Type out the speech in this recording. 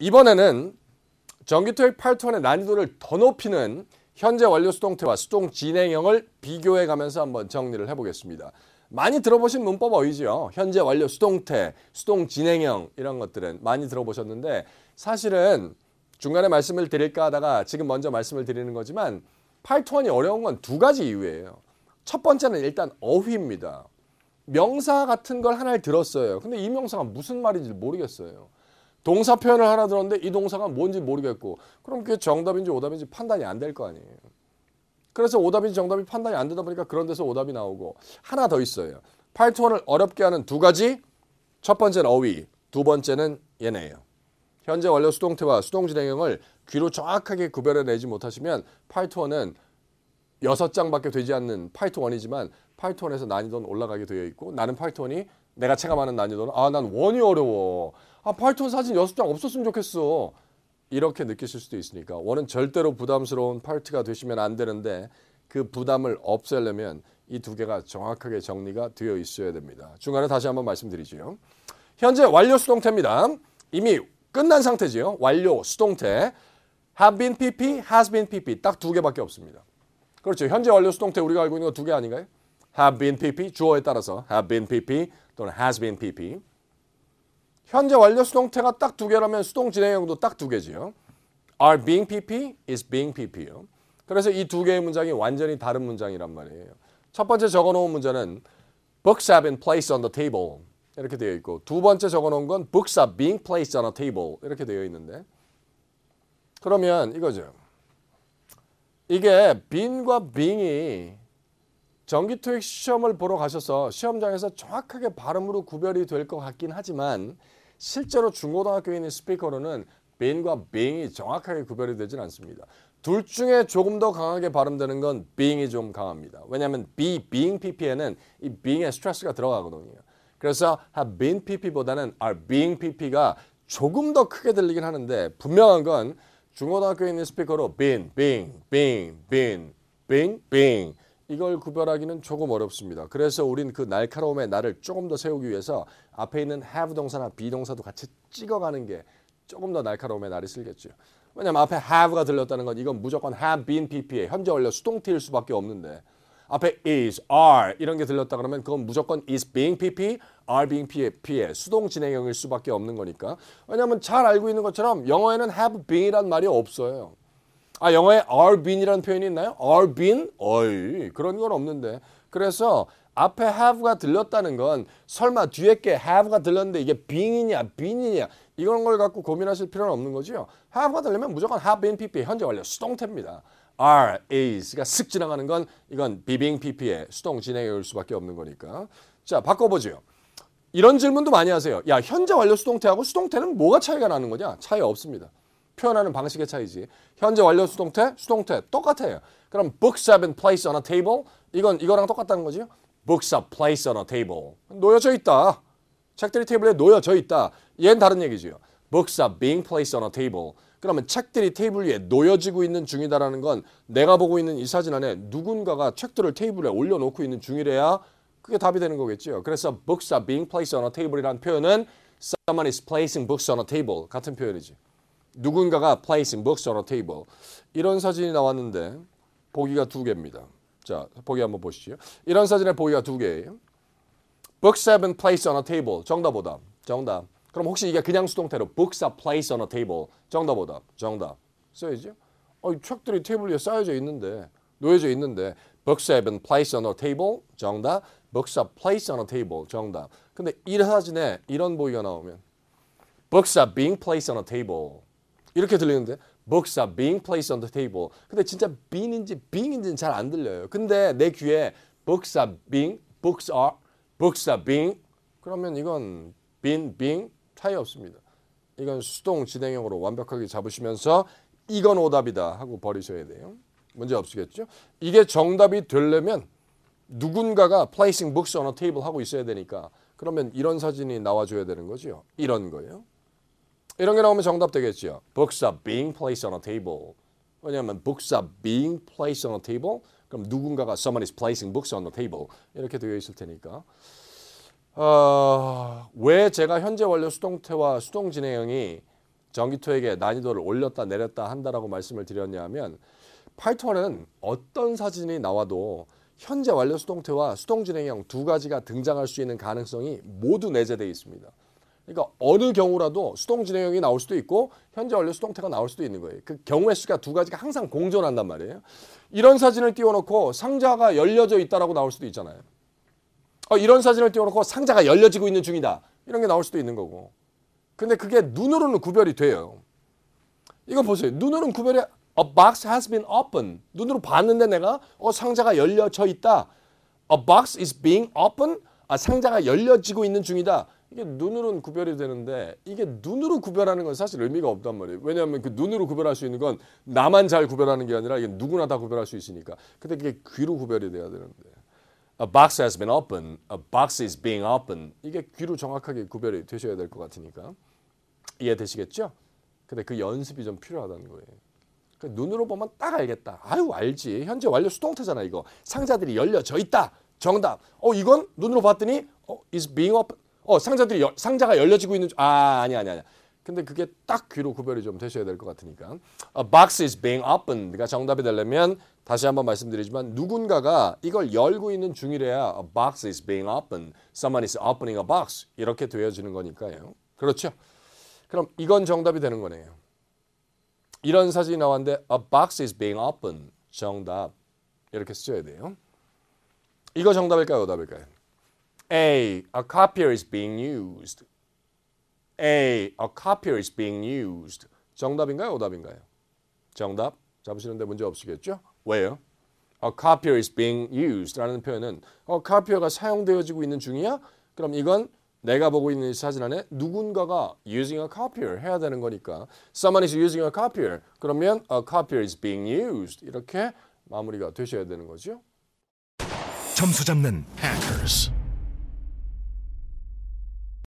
이번에는 전기토익 8톤의 난이도를 더 높이는 현재 완료 수동태와 수동 진행형을 비교해 가면서 한번 정리를 해보겠습니다. 많이 들어보신 문법 어휘지요. 현재 완료 수동태, 수동 진행형 이런 것들은 많이 들어보셨는데 사실은 중간에 말씀을 드릴까 하다가 지금 먼저 말씀을 드리는 거지만 8톤이 어려운 건 두 가지 이유예요. 첫 번째는 일단 어휘입니다. 명사 같은 걸 하나를 들었어요. 근데 이 명사가 무슨 말인지 모르겠어요. 동사 표현을 하나 들었는데 이 동사가 뭔지 모르겠고 그럼 그게 정답인지 오답인지 판단이 안 될 거 아니에요. 그래서 오답인지 정답이 판단이 안 되다 보니까 그런 데서 오답이 나오고 하나 더 있어요. 팔투원을 어렵게 하는 두 가지 첫 번째는 어휘 두 번째는 얘네예요. 현재 완료 수동태와 수동진행형을 귀로 정확하게 구별해내지 못하시면 팔투원은 6 장밖에 되지 않는 파이톤1이지만 파이톤에서 난이도는 올라가게 되어 있고 나는 파이톤이 내가 체감하는 난이도는 아 난 원이 어려워 아 파이톤 사진 6장 없었으면 좋겠어 이렇게 느끼실 수도 있으니까 원은 절대로 부담스러운 파트가 되시면 안 되는데 그 부담을 없애려면 이 두 개가 정확하게 정리가 되어 있어야 됩니다. 중간에 다시 한번 말씀드리지요. 현재 완료 수동태입니다. 이미 끝난 상태지요. 완료 수동태. have been pp, has been pp 딱 두 개밖에 없습니다. 그렇죠. 현재 완료 수동태 우리가 알고 있는 거 두 개 아닌가요? have been pp 주어에 따라서 have been pp 또는 has been pp 현재 완료 수동태가 딱 두 개라면 수동 진행형도 딱 두 개지요. are being pp is being pp요. 그래서 이 두 개의 문장이 완전히 다른 문장이란 말이에요. 첫 번째 적어놓은 문제는 books have been placed on the table 이렇게 되어 있고 두 번째 적어놓은 건 books are being placed on a table 이렇게 되어 있는데 그러면 이거죠. 이게 being과 being이 정기 토익 시험을 보러 가셔서 시험장에서 정확하게 발음으로 구별이 될 것 같긴 하지만 실제로 중고등학교에 있는 스피커로는 빈과 b 이 정확하게 구별이 되진 않습니다. 둘 중에 조금 더 강하게 발음되는 건 b 이좀 강합니다. 왜냐하면 be, b e pp에는 이 b 의 스트레스가 들어가거든요. 그래서 have been pp보다는 are being pp가 조금 더 크게 들리긴 하는데 분명한 건 중고등학교에 있는 스피커로 been, being, b e i n been, b e i n b e i n 이걸 구별하기는 조금 어렵습니다. 그래서 우린 그 날카로움의 날을 조금 더 세우기 위해서 앞에 있는 have 동사나 be 동사도 같이 찍어가는 게 조금 더 날카로움의 날이 쓸겠죠. 왜냐면 앞에 have가 들렸다는 건 이건 무조건 have been PPA 현재 원래 수동태일 수밖에 없는데 앞에 is, are 이런 게 들렸다 그러면 그건 무조건 is being PP, are being PA, 수동 진행형일 수밖에 없는 거니까. 왜냐하면 잘 알고 있는 것처럼 영어에는 have been이란 말이 없어요. 아, 영어에 are been이라는 표현이 있나요? are been? 어이, 그런 건 없는데. 그래서 앞에 have가 들렸다는 건 설마 뒤에 게 have가 들렸는데 이게 being이냐 been이냐 이런 걸 갖고 고민하실 필요는 없는 거지요. have가 들리면 무조건 have been pp 현재 완료 수동태입니다. are, is가 슥 지나가는 건 이건 being pp의 수동 진행이올 수밖에 없는 거니까. 자, 바꿔보죠. 이런 질문도 많이 하세요. 야, 현재 완료 수동태하고 수동태는 뭐가 차이가 나는 거냐? 차이 없습니다. 표현하는 방식의 차이지. 현재 완료 수동태, 수동태 똑같아요. 그럼 books have been placed on a table. 이건 이거랑 똑같다는 거지요. books are placed on a table. 놓여져 있다. 책들이 테이블에 놓여져 있다. 얘는 다른 얘기지요. books are being placed on a table. 그러면 책들이 테이블 위에 놓여지고 있는 중이다라는 건 내가 보고 있는 이 사진 안에 누군가가 책들을 테이블에 올려놓고 있는 중이래야 그게 답이 되는 거겠죠. 그래서 books are being placed on a table이라는 표현은 someone is placing books on a table 같은 표현이지. 누군가가 place in books on a table 이런 사진이 나왔는데 보기가 두 개입니다. 자, 보기 한번 보시죠. 이런 사진에 보기가 두 개예요. Books have been placed on a table. 정답 보다. 정답. 그럼 혹시 이게 그냥 수동태로 books are placed on a table. 정답 보다. 정답. 써야죠. 어, 책들이 테이블 위에 쌓여져 있는데 놓여져 있는데 books have been placed on a table. 정답. books are placed on a table. 정답. 근데 이 사진에 이런 보기가 나오면 books are being placed on a table. 이렇게 들리는데 books are being placed on the table. 근데 진짜 b e i n 인지 being인지는 잘 안 들려요. 근데 내 귀에 books are being, books are, books are being 그러면 이건 been, being 차이 없습니다. 이건 수동 진행형으로 완벽하게 잡으시면서 이건 오답이다 하고 버리셔야 돼요. 문제 없으겠죠? 이게 정답이 되려면 누군가가 placing books on a table 하고 있어야 되니까 그러면 이런 사진이 나와줘야 되는 거죠. 이런 거예요. 이런 게 나오면 정답 되겠죠. Books are being placed on a table. 왜냐하면 books are being placed on a table. 그럼 누군가가 someone is placing books on the table 이렇게 되어 있을 테니까 어, 왜 제가 현재 완료 수동태와 수동 진행형이 전기토에게 난이도를 올렸다 내렸다 한다라고 말씀을 드렸냐면 파이썬은 어떤 사진이 나와도 현재 완료 수동태와 수동 진행형 두 가지가 등장할 수 있는 가능성이 모두 내재되어 있습니다. 그러니까 어느 경우라도 수동 진행형이 나올 수도 있고 현재 완료 수동태가 나올 수도 있는 거예요. 그 경우의 수가 두 가지가 항상 공존한단 말이에요. 이런 사진을 띄워놓고 상자가 열려져 있다라고 나올 수도 있잖아요. 어, 이런 사진을 띄워놓고 상자가 열려지고 있는 중이다. 이런 게 나올 수도 있는 거고. 근데 그게 눈으로는 구별이 돼요. 이거 보세요. 눈으로는 구별이 A box has been opened. 눈으로 봤는데 내가 어 상자가 열려져 있다. A box is being opened. 아 상자가 열려지고 있는 중이다. 이게 눈으로는 구별이 되는데 이게 눈으로 구별하는 건 사실 의미가 없단 말이에요. 왜냐하면 그 눈으로 구별할 수 있는 건 나만 잘 구별하는 게 아니라 이게 누구나 다 구별할 수 있으니까. 근데 그게 귀로 구별이 돼야 되는데. A box has been opened. A box is being opened. 이게 귀로 정확하게 구별이 되셔야 될 것 같으니까. 이해되시겠죠? 근데 그 연습이 좀 필요하다는 거예요. 그 눈으로 보면 딱 알겠다. 아유 알지. 현재 완료 수동태잖아 이거. 상자들이 열려져 있다. 정답. 어 이건 눈으로 봤더니 어, is being opened. 어 상자들이 여, 상자가 열려지고 있는 아 아니 아니 아니. 근데 그게 딱 귀로 구별이 좀 되셔야 될 것 같으니까. A 어, box is being opened가 그러니까 정답이 되려면 다시 한번 말씀드리지만 누군가가 이걸 열고 있는 중이래야 a 어, box is being opened, someone is opening a box 이렇게 되어지는 거니까요. 그렇죠? 그럼 이건 정답이 되는 거네요. 이런 사진이 나왔는데 a box is being opened 정답 이렇게 쓰셔야 돼요. 이거 정답일까요? 오답일까요? A. A copier is being used. A. A copier is being used. 정답인가요? 오답인가요? 정답 잡으시는데 문제 없으겠죠? 왜요? A copier is being used라는 표현은 a copier가 사용되어지고 있는 중이야? 그럼 이건 내가 보고 있는 이 사진 안에 누군가가 using a copier 해야 되는 거니까 someone is using a copier 그러면 a copier is being used 이렇게 마무리가 되셔야 되는 거죠. 점수 잡는 hackers